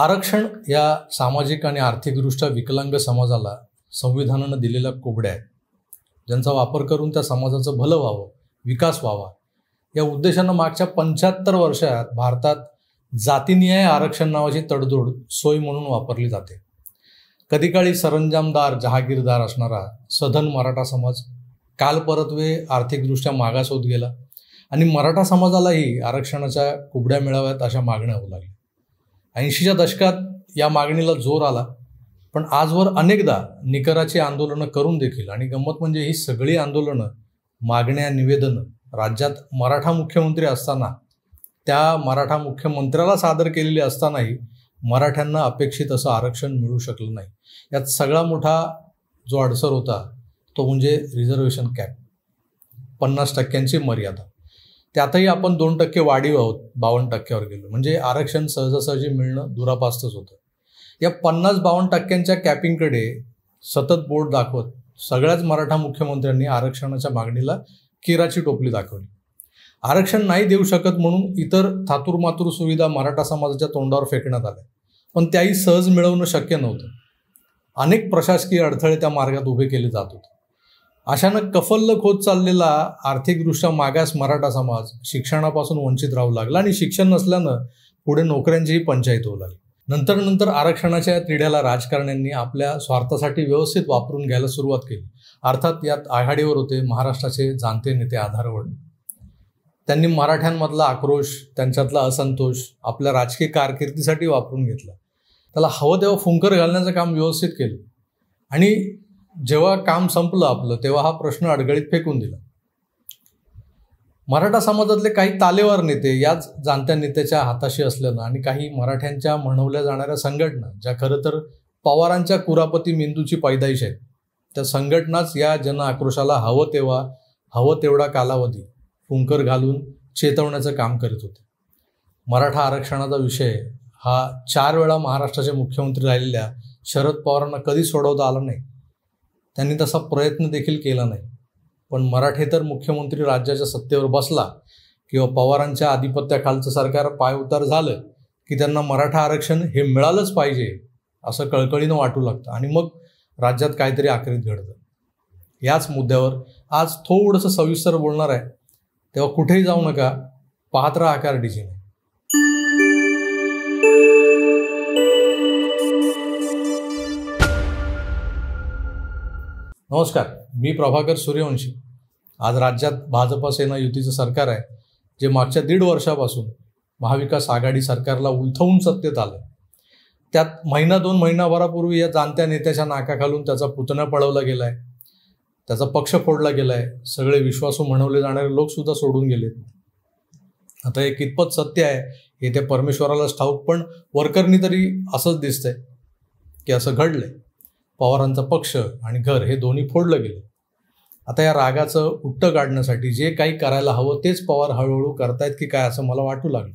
आरक्षण या सामाजिक आणि आर्थिकदृष्ट्या विकलांग समाजाला संविधानानं दिलेल्या कोबड्या आहे ज्यांचा वापर करून त्या समाजाचं भलं व्हावं विकास व्हावा या उद्देशानं मागच्या पंच्याहत्तर वर्षात भारतात जातीनिहाय आरक्षण नावाची तडजोड सोय म्हणून वापरली जाते कधीकाळी सरंजामदार जहागीरदार असणारा सधन मराठा समाज काल परतवे आर्थिकदृष्ट्या मागास होत गेला आणि मराठा समाजालाही आरक्षणाच्या कुबड्या मिळाव्यात अशा मागण्या होऊ लागल्या ऐंशीच्या दशकात या मागणीला जोर आला पण आजवर अनेकदा निकराची आंदोलनं करून देखील आणि गंमत म्हणजे ही सगळी आंदोलनं मागण्या निवेदनं राज्यात मराठा मुख्यमंत्री असताना त्या मराठा मुख्यमंत्र्याला सादर केलेली असतानाही मराठ्यांना अपेक्षित असं आरक्षण मिळू शकलं नाही यात सगळा मोठा जो अडसर होता तो म्हणजे रिझर्वेशन कॅप पन्नास टक्क्यांची मर्यादा त्यातही आपण दोन टक्के वाढीव आहोत बावन्न टक्क्यावर गेलो म्हणजे आरक्षण सहजासहजी मिळणं दुरापास्तच होतं या पन्नास बावन्न टक्क्यांच्या कॅपिंगकडे सतत बोट दाखवत सगळ्याच मराठा मुख्यमंत्र्यांनी आरक्षणाच्या मागणीला किराची टोपली दाखवली आरक्षण नाही देऊ शकत म्हणून इतर थातूरमातूर सुविधा मराठा समाजाच्या तोंडावर फेकण्यात आल्या पण त्याही सहज मिळवणं शक्य नव्हतं अनेक प्रशासकीय अडथळे त्या मार्गात उभे केले जात होते अशानं कफल्लक होत चाललेला आर्थिकदृष्ट्या मागास मराठा समाज शिक्षणापासून वंचित राहू लागला आणि शिक्षण नसल्यानं पुढे नोकऱ्यांचीही पंचायत होऊ लागली नंतर नंतर आरक्षणाच्या तिढ्याला राजकारण्यांनी आपल्या स्वार्थासाठी व्यवस्थित वापरून घ्यायला सुरुवात केली अर्थात यात आघाडीवर होते महाराष्ट्राचे जाणते नेते आधारवड त्यांनी मराठ्यांमधला आक्रोश त्यांच्यातला असंतोष आपल्या राजकीय कारकिर्दीसाठी वापरून घेतला त्याला हवं तेव्हा फुंकर घालण्याचं काम व्यवस्थित केलं आणि जेव्हा काम संपलं आपलं तेव्हा हा प्रश्न अडगळीत फेकून दिला मराठा समाजातले काही तालेवार नेते याच जाणत्या नेत्याच्या हाताशी असल्यानं आणि काही मराठ्यांच्या म्हणवल्या जाणाऱ्या संघटना ज्या खरं तर पवारांच्या कुरापती मेंदूची पैदाईश आहेत त्या संघटनाच या जनआक्रोशाला हवं तेव्हा हवं तेवढा कालावधी फुंकर घालून चेतवण्याचं काम करीत होते मराठा आरक्षणाचा विषय हा चार वेळा महाराष्ट्राचे मुख्यमंत्री राहिलेल्या शरद पवारांना कधी सोडवता आला नाही त्यांनी तसा प्रयत्न देखील केला नाही पण मराठे तर मुख्यमंत्री राज्याच्या सत्तेवर बसला किंवा पवारांच्या आधिपत्याखालचं सरकार पायउतार झालं की त्यांना मराठा आरक्षण हे मिळालंच पाहिजे असं कळकळीनं वाटू लागतं आणि मग राज्यात काहीतरी आखरीत घडतं याच मुद्द्यावर आज थोडंसं सविस्तर बोलणार आहे तेव्हा कुठेही जाऊ नका पाहत आकार आकार आहे नमस्कार मी प्रभाकर सूर्यवंशी आज राज्यात भाजपा सेना युतीचं सरकार आहे जे मागच्या दीड वर्षापासून महाविकास आघाडी सरकारला उलथवून सत्तेत आलं त्यात महिना दोन महिनाभरापूर्वी या जाणत्या नेत्याच्या नाका त्याचा पुतणा पळवला गेला आहे त्याचा पक्ष फोडला गेला आहे सगळे विश्वासू म्हणवले जाणारे लोकसुद्धा सोडून गेलेत आता हे कितपत सत्य आहे हे त्या परमेश्वरालाच ठाऊक पण वर्करनी तरी असंच दिसतंय की असं आहे पवारांचा पक्ष आणि घर हे दोन्ही फोडलं गेलं आता या रागाचं उट्ट काढण्यासाठी जे काही करायला हवं तेच पवार हळूहळू करतायत की काय असं मला वाटू लागलं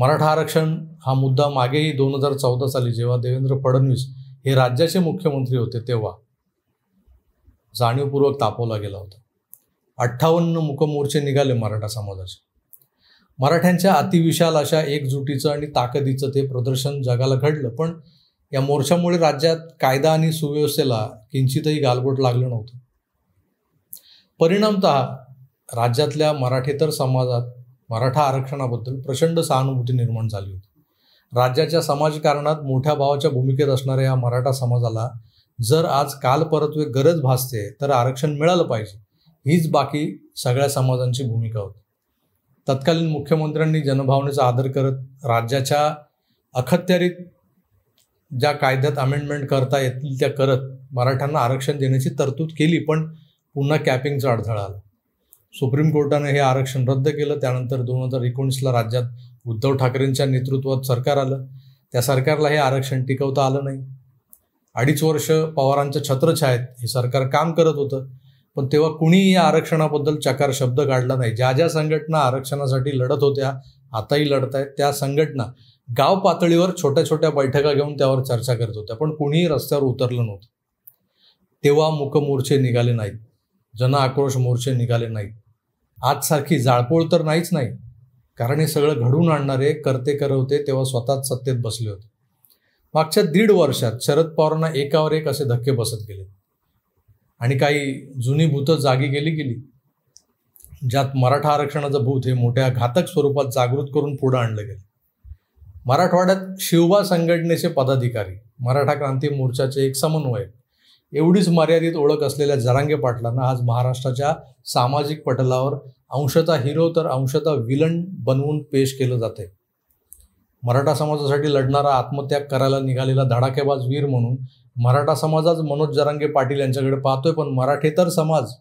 मराठा आरक्षण हा मुद्दा मागेही दोन हजार चौदा साली जेव्हा देवेंद्र फडणवीस हे राज्याचे मुख्यमंत्री होते तेव्हा जाणीवपूर्वक तापवला गेला होता अठ्ठावन्न मुकमोर्चे निघाले मराठा समाजाचे मराठ्यांच्या अतिविशाल अशा एकजुटीचं आणि ताकदीचं ते प्रदर्शन जगाला घडलं पण या मोर्चामुळे राज्यात कायदा आणि सुव्यवस्थेला किंचितही गालबोट लागलं नव्हतं परिणामत राज्यातल्या मराठेतर समाजात मराठा आरक्षणाबद्दल प्रचंड सहानुभूती निर्माण झाली होती राज्याच्या समाजकारणात मोठ्या भावाच्या भूमिकेत असणाऱ्या या मराठा समाजाला जर आज काल परत्वे गरज भासते तर आरक्षण मिळालं पाहिजे हीच बाकी सगळ्या समाजांची भूमिका होती तत्कालीन मुख्यमंत्र्यांनी जनभावनेचा आदर करत राज्याच्या अखत्यारीत ज्या कायद्यात अमेंडमेंट करता येतील त्या करत मराठ्यांना आरक्षण देण्याची तरतूद केली पण पुन्हा कॅपिंगचा अडथळा आला सुप्रीम कोर्टाने हे आरक्षण रद्द केलं त्यानंतर दोन हजार एकोणीसला राज्यात उद्धव ठाकरेंच्या नेतृत्वात सरकार आलं त्या सरकारला हे आरक्षण टिकवता आलं नाही अडीच वर्ष पवारांच्या छत्रछायेत हे सरकार काम करत होतं पण तेव्हा कुणीही या आरक्षणाबद्दल चकार शब्द काढला नाही ज्या ज्या संघटना आरक्षणासाठी लढत होत्या आताही लढत आहेत त्या संघटना गाव पातळीवर छोट्या छोट्या बैठका घेऊन त्यावर चर्चा करत होत्या पण कुणीही रस्त्यावर उतरलं नव्हतं तेव्हा मोर्चे निघाले नाहीत जन आक्रोश मोर्चे निघाले नाहीत आजसारखी जाळपोळ तर नाहीच नाही कारण हे सगळं घडून आणणारे करते करवते तेव्हा स्वतःच सत्तेत बसले होते मागच्या दीड वर्षात शरद पवारांना एकावर एक असे धक्के बसत गेले आणि काही जुनी भूतं जागी गेली गेली ज्यात मराठा आरक्षणाचं भूत हे मोठ्या घातक स्वरूपात जागृत करून पुढं आणलं गेलं मराठवाड्यात शिवबा संघटनेचे पदाधिकारी मराठा क्रांती मोर्चाचे एक समन्वयक एवढीच मर्यादित ओळख असलेल्या जरांगे पाटलांना आज महाराष्ट्राच्या सामाजिक पटलावर अंशता हिरो तर अंशता विलन बनवून पेश केलं जाते मराठा समाजासाठी लढणारा आत्मत्याग करायला निघालेला धडाकेबाज वीर म्हणून मराठा समाजाच मनोज जरांगे पाटील यांच्याकडे पाहतोय पण मराठेतर समाज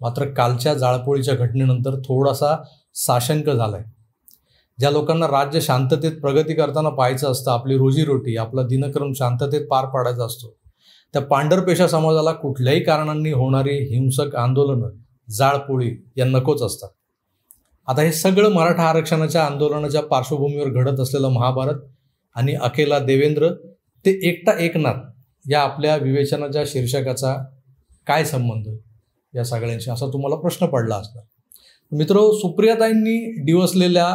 मात्र कालच्या जाळपोळीच्या घटनेनंतर थोडासा साशंक झालाय ज्या लोकांना राज्य शांततेत प्रगती करताना पाहायचं असतं आपली रोजीरोटी आपला दिनक्रम शांततेत पार पाडायचा असतो त्या पांढरपेशा समाजाला कुठल्याही कारणांनी होणारी हिंसक आंदोलनं जाळपोळी या नकोच असतात आता हे सगळं मराठा आरक्षणाच्या आंदोलनाच्या पार्श्वभूमीवर घडत असलेलं महाभारत आणि अकेला देवेंद्र ते एकटा एकनाथ या आपल्या विवेचनाच्या शीर्षकाचा काय संबंध या सगळ्यांशी असा तुम्हाला प्रश्न पडला असणार मित्र सुप्रियाताईंनी दिवसलेल्या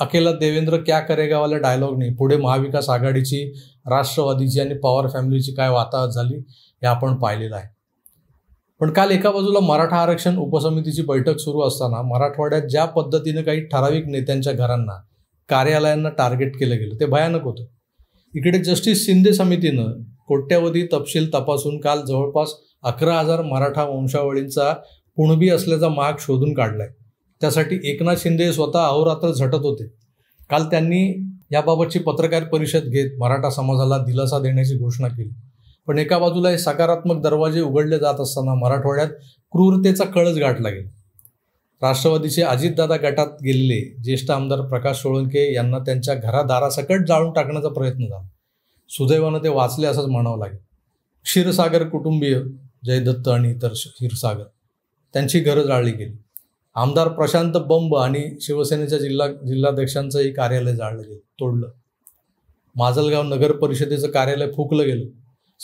अकेला देवेंद्र क्या करेगा वाला डायलॉग नाही पुढे महाविकास आघाडीची राष्ट्रवादीची आणि पॉवर फॅमिलीची काय वाताहत झाली हे आपण पाहिलेलं आहे पण काल एका बाजूला मराठा आरक्षण उपसमितीची बैठक सुरू असताना मराठवाड्यात ज्या पद्धतीनं काही ठराविक नेत्यांच्या घरांना कार्यालयांना टार्गेट केलं गेलं ते भयानक होतं इकडे जस्टिस शिंदे समितीनं कोट्यवधी तपशील तपासून काल जवळपास अकरा हजार मराठा वंशावळींचा कुणबी असल्याचा माग शोधून काढलाय त्यासाठी एकनाथ शिंदे स्वतः अहोरात्र झटत होते काल त्यांनी याबाबतची पत्रकार परिषद घेत मराठा समाजाला दिलासा देण्याची घोषणा केली पण एका बाजूला हे सकारात्मक दरवाजे उघडले जात असताना मराठवाड्यात क्रूरतेचा कळच गाठला गेला राष्ट्रवादीचे अजितदादा गटात गेलेले ज्येष्ठ आमदार प्रकाश सोळंके यांना त्यांच्या घरादारासकट जाळून टाकण्याचा प्रयत्न झाला सुदैवानं ते वाचले असंच म्हणावं लागेल क्षीरसागर कुटुंबीय जयदत्त आणि इतर क्षीरसागर त्यांची घरं जाळली गेली आमदार प्रशांत बंब आणि शिवसेनेच्या जिल्हा जिल्हाध्यक्षांचंही कार्यालय जाळलं गेलं तोडलं माजलगाव नगर परिषदेचं कार्यालय फुकलं गेलं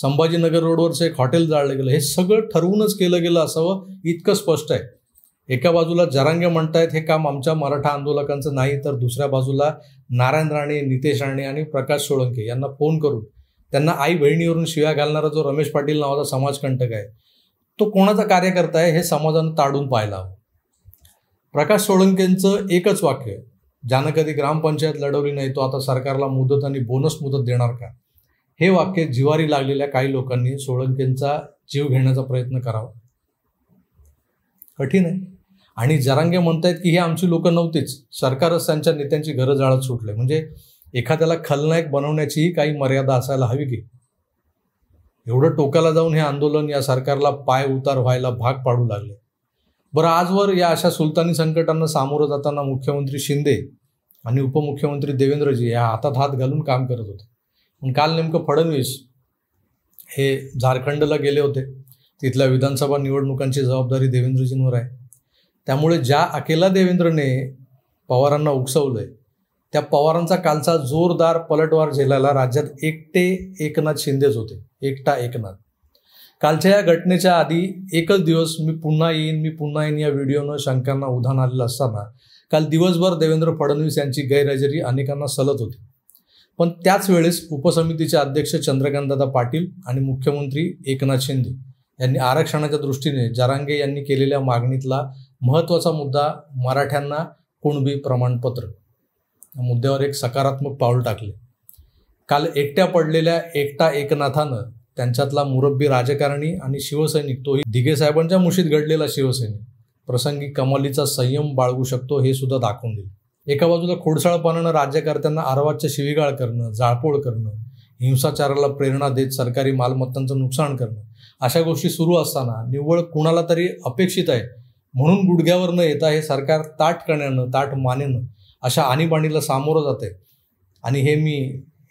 संभाजीनगर रोडवरचं एक हॉटेल जाळलं गेलं हे सगळं ठरवूनच केलं गेलं असावं इतकं स्पष्ट आहे एका बाजूला जरांगे म्हणतायत हे काम आमच्या मराठा आंदोलकांचं नाही तर दुसऱ्या बाजूला नारायण राणे नितेश राणे आणि प्रकाश सोळंके यांना फोन करून त्यांना आई बहिणीवरून शिव्या घालणारा जो रमेश पाटील नावाचा समाजकंटक आहे तो कोणाचा कार्यकर्ता आहे हे समाजानं ताडून पाहायला हवं प्रकाश सोळंकेंचं एकच वाक्य ज्यानं कधी ग्रामपंचायत लढवली नाही तो आता सरकारला मुदत आणि बोनस मुदत देणार का हे वाक्य जिवारी लागलेल्या काही लोकांनी सोळंकेंचा जीव घेण्याचा प्रयत्न करावा कठीण आहे आणि जरांगे म्हणतायत की हे आमची लोकं नव्हतीच सरकारच त्यांच्या नेत्यांची घरं जाळत सुटले म्हणजे एखाद्याला खलनायक बनवण्याचीही काही मर्यादा असायला हवी की एवढं टोकाला जाऊन हे आंदोलन या सरकारला पाय उतार व्हायला भाग पाडू लागले बरं आजवर या अशा सुलतानी संकटांना सामोरं जाताना मुख्यमंत्री शिंदे आणि उपमुख्यमंत्री देवेंद्रजी या हातात हात घालून काम करत होते पण काल नेमकं फडणवीस हे झारखंडला गेले होते तिथल्या विधानसभा निवडणुकांची जबाबदारी देवेंद्रजींवर आहे त्यामुळे ज्या अकेला देवेंद्रने पवारांना उकसवलं आहे त्या पवारांचा कालचा जोरदार पलटवार झेलायला राज्यात एकटे एकनाथ शिंदेच होते एकटा एकनाथ कालच्या या घटनेच्या आधी एकच दिवस मी पुन्हा येईन मी पुन्हा येईन या व्हिडिओनं शंकांना उधाण आलेलं असताना काल दिवसभर देवेंद्र फडणवीस यांची गैरहजेरी अनेकांना सलत होती पण त्याच वेळेस उपसमितीचे अध्यक्ष चंद्रकांतदादा पाटील आणि मुख्यमंत्री एकनाथ शिंदे यांनी आरक्षणाच्या दृष्टीने जरांगे यांनी केलेल्या मागणीतला महत्त्वाचा मुद्दा मराठ्यांना कुणबी प्रमाणपत्र या मुद्द्यावर एक सकारात्मक पाऊल टाकले काल एकट्या पडलेल्या एकटा एकनाथानं त्यांच्यातला मुरब्बी राजकारणी आणि शिवसैनिक तोही दिघे साहेबांच्या मुशीत घडलेला शिवसैनिक प्रसंगी कमालीचा संयम बाळगू शकतो हे सुद्धा दाखवून देईल एका बाजूला खोडसाळपणानं राज्यकर्त्यांना आरवाच्या शिवीगाळ करणं जाळपोळ करणं हिंसाचाराला प्रेरणा देत सरकारी मालमत्तांचं नुकसान करणं अशा गोष्टी सुरू असताना निव्वळ कुणाला तरी अपेक्षित आहे म्हणून गुडघ्यावर न येता हे सरकार ताट करण्यानं ताट मानेनं अशा आणीबाणीला सामोरं जाते आणि हे मी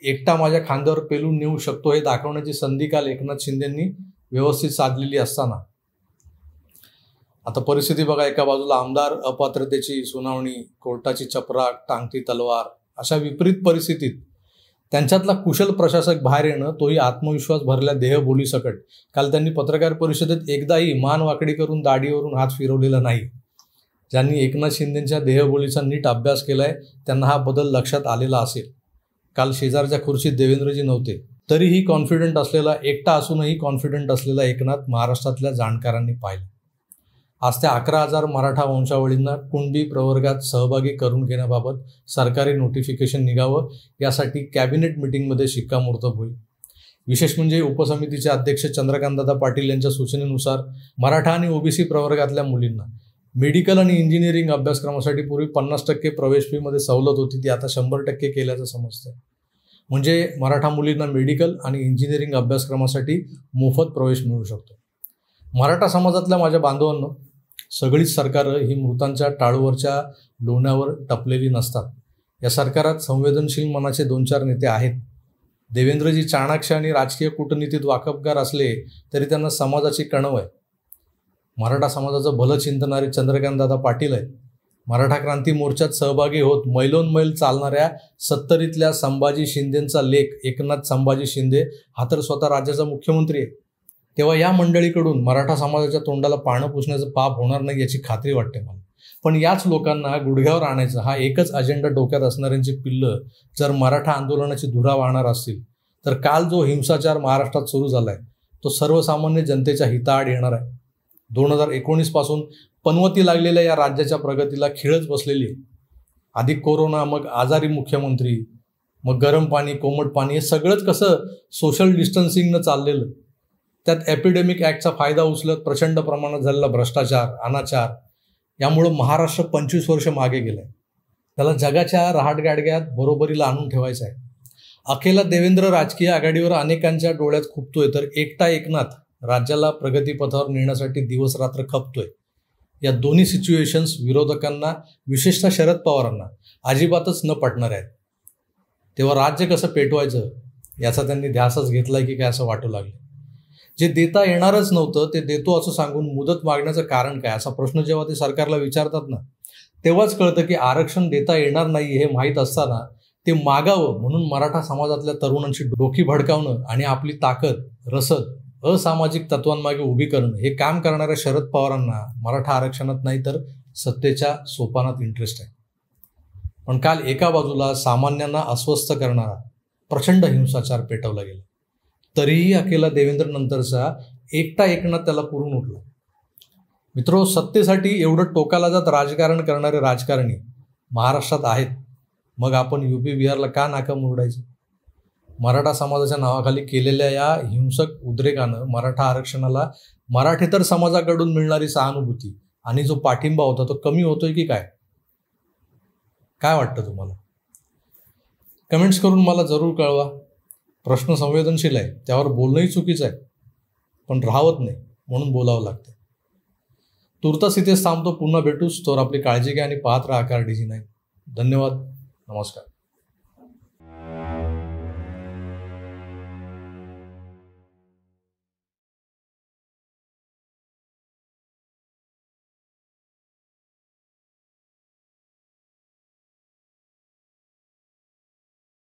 एकटा माझ्या खांद्यावर पेलून नेऊ शकतो हे दाखवण्याची संधी काल एकनाथ शिंदेंनी व्यवस्थित साधलेली असताना आता परिस्थिती बघा एका बाजूला आमदार अपात्रतेची सुनावणी कोर्टाची चपराक टांगती तलवार अशा विपरीत परिस्थितीत त्यांच्यातला कुशल प्रशासक बाहेर येणं तोही आत्मविश्वास भरल्या देह सकट काल त्यांनी पत्रकार परिषदेत एकदाही मान वाकडी करून दाढीवरून हात फिरवलेला नाही ज्यांनी एकनाथ शिंदेंच्या देहबोलीचा नीट अभ्यास केलाय त्यांना हा बदल लक्षात आलेला असेल काल शेजारच्या खुर्शीत देवेंद्रजी नव्हते तरीही कॉन्फिडंट असलेला एकटा असूनही कॉन्फिडंट असलेला एकनाथ महाराष्ट्रातल्या जाणकारांनी पाहिला आज त्या अकरा हजार मराठा वंशावळींना कुणबी प्रवर्गात सहभागी करून घेण्याबाबत सरकारी नोटिफिकेशन निघावं यासाठी कॅबिनेट मिटिंगमध्ये शिक्कामोर्तब होईल विशेष म्हणजे उपसमितीचे अध्यक्ष चंद्रकांतदा पाटील यांच्या सूचनेनुसार मराठा आणि ओबीसी प्रवर्गातल्या मुलींना मेडिकल आणि इंजिनिअरिंग अभ्यासक्रमासाठी पूर्वी पन्नास टक्के प्रवेश फीमध्ये सवलत होती ती आता शंभर टक्के केल्याचं समजतं म्हणजे मराठा मुलींना मेडिकल आणि इंजिनिअरिंग अभ्यासक्रमासाठी मोफत प्रवेश मिळू शकतो मराठा समाजातल्या माझ्या बांधवांना सगळीच सरकारं ही मृतांच्या टाळूवरच्या लोण्यावर टपलेली नसतात या सरकारात संवेदनशील मनाचे दोन चार नेते आहेत देवेंद्रजी चाणाक्ष आणि राजकीय कूटनीतीत वाकबगार असले तरी त्यांना समाजाची कणव आहे मराठा समाजाचं भलं चिंतणारे चंद्रकांतदादा पाटील आहेत मराठा क्रांती मोर्चात सहभागी होत मैलोन मैल चालणाऱ्या सत्तरीतल्या संभाजी शिंदेंचा लेख एकनाथ संभाजी शिंदे हा तर स्वतः राज्याचा मुख्यमंत्री आहे तेव्हा या मंडळीकडून मराठा समाजाच्या तोंडाला पाणं पुसण्याचं पाप होणार नाही याची खात्री वाटते मला पण याच लोकांना गुडघ्यावर आणायचा हा एकच अजेंडा डोक्यात असणाऱ्यांची पिल्लं जर मराठा आंदोलनाची धुरा वाहणार असतील तर काल जो हिंसाचार महाराष्ट्रात सुरू झाला आहे तो सर्वसामान्य जनतेच्या हिताआड येणार आहे दोन हजार एकोणीसपासून पनवती लागलेल्या या राज्याच्या प्रगतीला खिळच बसलेली आधी कोरोना मग आजारी मुख्यमंत्री मग गरम पाणी कोमट पाणी हे सगळंच कसं सोशल डिस्टन्सिंगनं चाललेलं त्यात एपिडेमिक ॲक्टचा फायदा उचलत प्रचंड प्रमाणात झालेला भ्रष्टाचार अनाचार यामुळं महाराष्ट्र पंचवीस वर्ष मागे गेलं त्याला जगाच्या रहाटगाडग्यात बरोबरीला आणून ठेवायचं आहे अखेला देवेंद्र राजकीय आघाडीवर अनेकांच्या डोळ्यात खुपतोय तर एकटा एकनाथ राज्याला प्रगतीपथावर नेण्यासाठी दिवस रात्र खपतोय या दोन्ही सिच्युएशन्स विरोधकांना विशेषतः शरद पवारांना अजिबातच न पटणार आहेत तेव्हा राज्य कसं पेटवायचं याचा त्यांनी ध्यासच घेतला की काय असं वाटू लागलं जे देता येणारच नव्हतं ते देतो असं सांगून मुदत मागण्याचं कारण काय असा प्रश्न जेव्हा ते सरकारला विचारतात ना तेव्हाच कळतं की आरक्षण देता येणार नाही हे माहीत असताना ते मागावं म्हणून मराठा समाजातल्या तरुणांची डोकी भडकावणं आणि आपली ताकद रसद असामाजिक तत्वांमागे उभी करणं हे काम करणाऱ्या शरद पवारांना मराठा आरक्षणात नाही तर सत्तेच्या सोपानात इंटरेस्ट आहे पण काल एका बाजूला सामान्यांना अस्वस्थ करणारा प्रचंड हिंसाचार पेटवला गेला तरीही अकेला देवेंद्र नंतरचा एकटा एकना त्याला पुरून उठला मित्रो सत्तेसाठी एवढं टोकाला जात राजकारण करणारे राजकारणी महाराष्ट्रात आहेत मग आपण यू पी बिहारला का नाका मुरडायचं मराठा समाजाच्या नावाखाली केलेल्या या हिंसक उद्रेकानं मराठा आरक्षणाला मराठेतर समाजाकडून मिळणारी सहानुभूती आणि जो पाठिंबा होता तो कमी होतोय की काय काय वाटतं तुम्हाला कमेंट्स करून मला जरूर कळवा प्रश्न संवेदनशील आहे त्यावर बोलणंही चुकीचं आहे पण राहवत नाही म्हणून बोलावं लागतं तुर्तास इथेच थांबतो पुन्हा भेटूच तर आपली काळजी घ्या आणि पाहत राहा आकार डिझी नाही धन्यवाद नमस्कार